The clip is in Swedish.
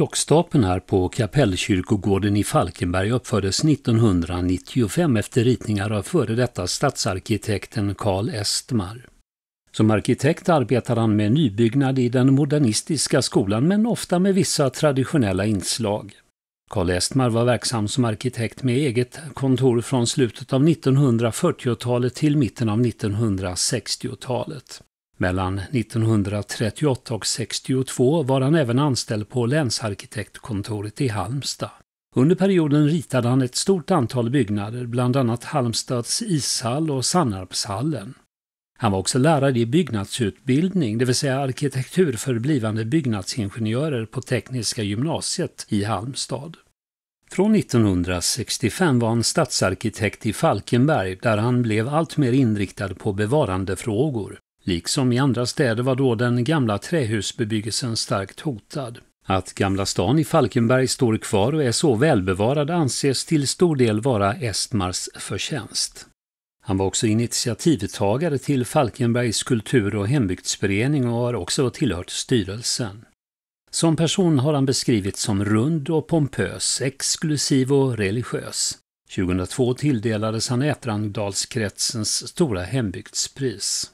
Klockstapeln här på Kapellkyrkogården i Falkenberg uppfördes 1995 efter ritningar av före detta stadsarkitekten Carl Estmar. Som arkitekt arbetar han med nybyggnad i den modernistiska skolan men ofta med vissa traditionella inslag. Carl Estmar var verksam som arkitekt med eget kontor från slutet av 1940-talet till mitten av 1960-talet. Mellan 1938 och 1962 var han även anställd på länsarkitektkontoret i Halmstad. Under perioden ritade han ett stort antal byggnader, bland annat Halmstads ishall och Sannarpshallen. Han var också lärare i byggnadsutbildning, det vill säga arkitektur för blivande byggnadsingenjörer på Tekniska gymnasiet i Halmstad. Från 1965 var han stadsarkitekt i Falkenberg där han blev alltmer inriktad på bevarandefrågor, Liksom i andra städer var då den gamla trähusbebyggelsen starkt hotad. Att Gamla stan i Falkenberg står kvar och är så välbevarad anses till stor del vara Estmars förtjänst. Han var också initiativtagare till Falkenbergs kultur och hembygdsförening och har också tillhört styrelsen. Som person har han beskrivits som rund och pompös, exklusiv och religiös. 2002 tilldelades han Ättrandalskretsens stora hembygdspris.